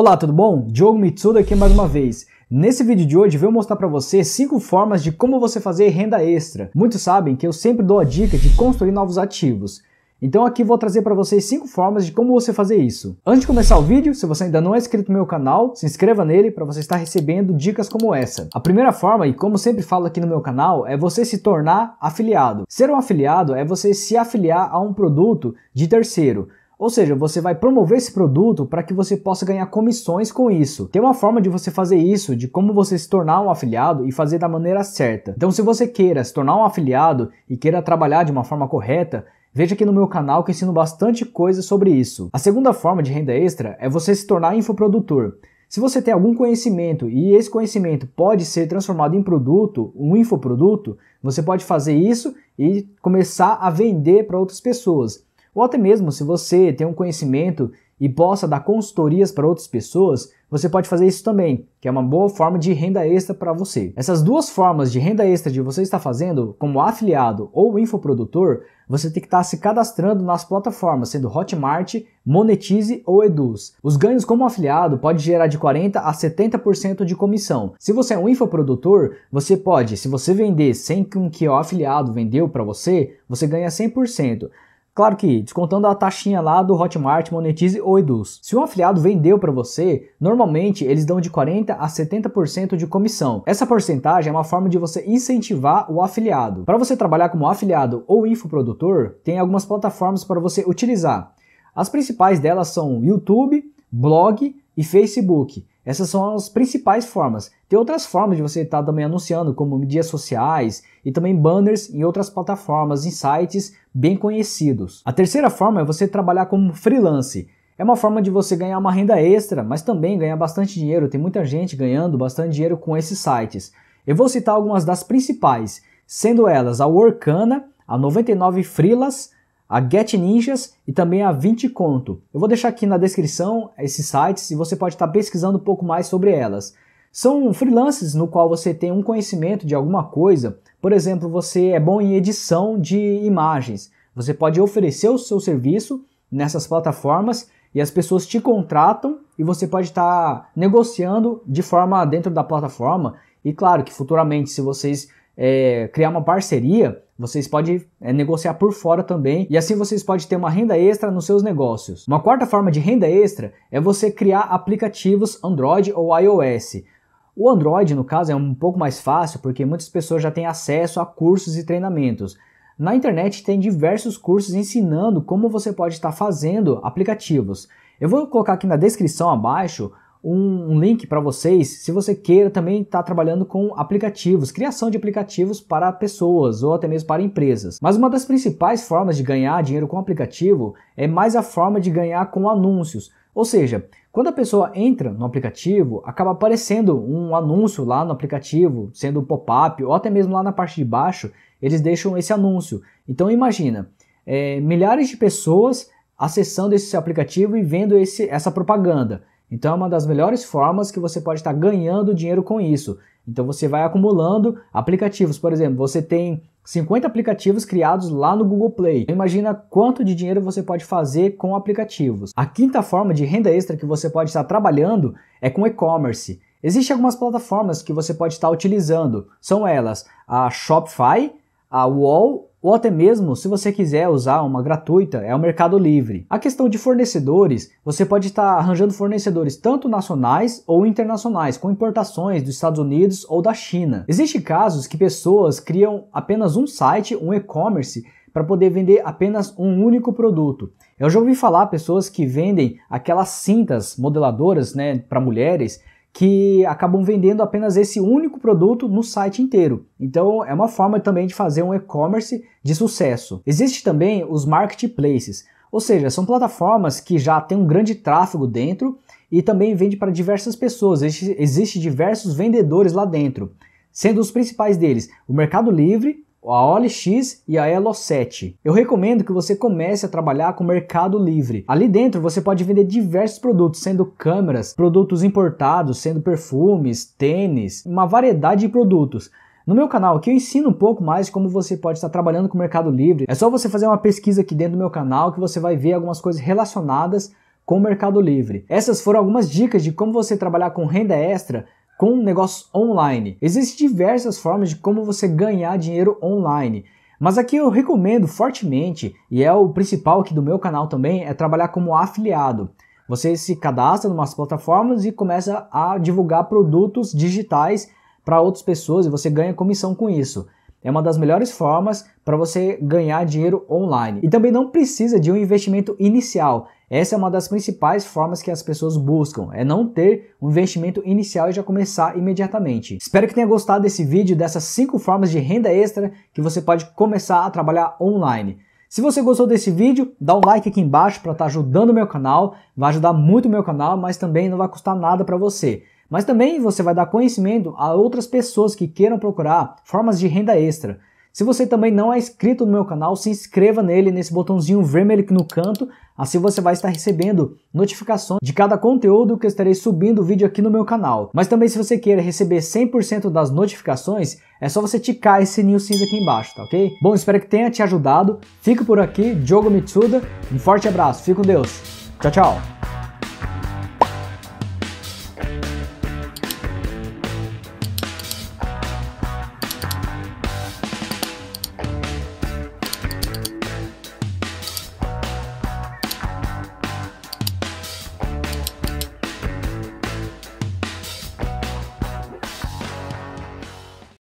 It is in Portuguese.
Olá, tudo bom? Diogo Mitsuda aqui mais uma vez. Nesse vídeo de hoje eu vou mostrar para você 5 formas de como você fazer renda extra. Muitos sabem que eu sempre dou a dica de construir novos ativos. Então aqui vou trazer para vocês 5 formas de como você fazer isso. Antes de começar o vídeo, se você ainda não é inscrito no meu canal, se inscreva nele para você estar recebendo dicas como essa. A primeira forma, e como sempre falo aqui no meu canal, é você se tornar afiliado. Ser um afiliado é você se afiliar a um produto de terceiro. Ou seja, você vai promover esse produto para que você possa ganhar comissões com isso. Tem uma forma de você fazer isso, de como você se tornar um afiliado e fazer da maneira certa. Então, se você queira se tornar um afiliado e queira trabalhar de uma forma correta, Veja aqui no meu canal que ensino bastante coisa sobre isso. A segunda forma de renda extra é você se tornar infoprodutor. Se você tem algum conhecimento e esse conhecimento pode ser transformado em produto, um infoproduto, você pode fazer isso e começar a vender para outras pessoas. Ou até mesmo se você tem um conhecimento e possa dar consultorias para outras pessoas, você pode fazer isso também, que é uma boa forma de renda extra para você. Essas duas formas de renda extra de você estar fazendo, como afiliado ou infoprodutor, você tem que estar se cadastrando nas plataformas, sendo Hotmart, Monetize ou Eduz. Os ganhos como afiliado pode gerar de 40 a 70% de comissão. Se você é um infoprodutor, você pode, se você vender sem que o afiliado vendeu para você, você ganha 100%. Claro que descontando a taxinha lá do Hotmart, Monetize ou Eduz. Se um afiliado vendeu para você, normalmente eles dão de 40 a 70% de comissão. Essa porcentagem é uma forma de você incentivar o afiliado. Para você trabalhar como afiliado ou infoprodutor, tem algumas plataformas para você utilizar. As principais delas são YouTube, blog e Facebook. Essas são as principais formas. Tem outras formas de você estar tá também anunciando, como mídias sociais e também banners em outras plataformas, em sites bem conhecidos. A terceira forma é você trabalhar como freelance. É uma forma de você ganhar uma renda extra, mas também ganhar bastante dinheiro. Tem muita gente ganhando bastante dinheiro com esses sites. Eu vou citar algumas das principais, sendo elas a Workana, a 99 Freelas, a Get Ninjas e também a 20 Conto. Eu vou deixar aqui na descrição esses sites e você pode estar tá pesquisando um pouco mais sobre elas. São freelances no qual você tem um conhecimento de alguma coisa. Por exemplo, você é bom em edição de imagens. Você pode oferecer o seu serviço nessas plataformas e as pessoas te contratam e você pode estar tá negociando de forma dentro da plataforma. E claro que futuramente, se vocês é, criar uma parceria, vocês podem é, negociar por fora também e assim vocês podem ter uma renda extra nos seus negócios. Uma quarta forma de renda extra é você criar aplicativos Android ou iOS. O Android, no caso, é um pouco mais fácil porque muitas pessoas já têm acesso a cursos e treinamentos. Na internet tem diversos cursos ensinando como você pode estar fazendo aplicativos. Eu vou colocar aqui na descrição abaixo um, link para vocês, se você queira também estar tá trabalhando com aplicativos, criação de aplicativos para pessoas ou até mesmo para empresas. Mas uma das principais formas de ganhar dinheiro com aplicativo é mais a forma de ganhar com anúncios. Ou seja, quando a pessoa entra no aplicativo, acaba aparecendo um anúncio lá no aplicativo, sendo um pop-up ou até mesmo lá na parte de baixo, eles deixam esse anúncio. Então imagina, é, milhares de pessoas acessando esse aplicativo e vendo esse, essa propaganda. Então é uma das melhores formas que você pode estar tá ganhando dinheiro com isso. Então você vai acumulando aplicativos, por exemplo, você tem 50 aplicativos criados lá no Google Play. Então, imagina quanto de dinheiro você pode fazer com aplicativos. A quinta forma de renda extra que você pode estar trabalhando é com e-commerce. Existem algumas plataformas que você pode estar utilizando. São elas a Shopify, a Wall ou até mesmo se você quiser usar uma gratuita, é o Mercado Livre. A questão de fornecedores, você pode estar arranjando fornecedores tanto nacionais ou internacionais, com importações dos Estados Unidos ou da China. Existem casos que pessoas criam apenas um site, um e-commerce, para poder vender apenas um único produto. Eu já ouvi falar pessoas que vendem aquelas cintas modeladoras né, para mulheres que acabam vendendo apenas esse único produto no site inteiro. Então é uma forma também de fazer um e-commerce de sucesso. Existem também os marketplaces, ou seja, são plataformas que já têm um grande tráfego dentro e também vende para diversas pessoas. Existem diversos vendedores lá dentro, sendo os principais deles o Mercado Livre, a OLX e a Elo7. Eu recomendo que você comece a trabalhar com Mercado Livre. Ali dentro você pode vender diversos produtos, sendo câmeras, produtos importados, sendo perfumes, tênis, uma variedade de produtos. No meu canal aqui eu ensino um pouco mais como você pode estar trabalhando com o Mercado Livre. É só você fazer uma pesquisa aqui dentro do meu canal que você vai ver algumas coisas relacionadas com o Mercado Livre. Essas foram algumas dicas de como você trabalhar com renda extra com negócios online. Existem diversas formas de como você ganhar dinheiro online. Mas aqui eu recomendo fortemente, e é o principal aqui do meu canal também, é trabalhar como afiliado. Você se cadastra em umas plataformas e começa a divulgar produtos digitais para outras pessoas e você ganha comissão com isso. É uma das melhores formas para você ganhar dinheiro online. E também não precisa de um investimento inicial. Essa é uma das principais formas que as pessoas buscam, é não ter um investimento inicial e já começar imediatamente. Espero que tenha gostado desse vídeo, dessas 5 formas de renda extra que você pode começar a trabalhar online. Se você gostou desse vídeo, dá um like aqui embaixo para estar tá ajudando o meu canal, vai ajudar muito o meu canal, mas também não vai custar nada para você. Mas também você vai dar conhecimento a outras pessoas que queiram procurar formas de renda extra. Se você também não é inscrito no meu canal, se inscreva nele nesse botãozinho vermelho aqui no canto, assim você vai estar recebendo notificações de cada conteúdo que eu estarei subindo o vídeo aqui no meu canal. Mas também se você queira receber 100% das notificações, é só você ticar esse sininho cinza aqui embaixo, tá ok? Bom, espero que tenha te ajudado. Fico por aqui, Diogo Mitsuda. Um forte abraço, fique com Deus. Tchau, tchau.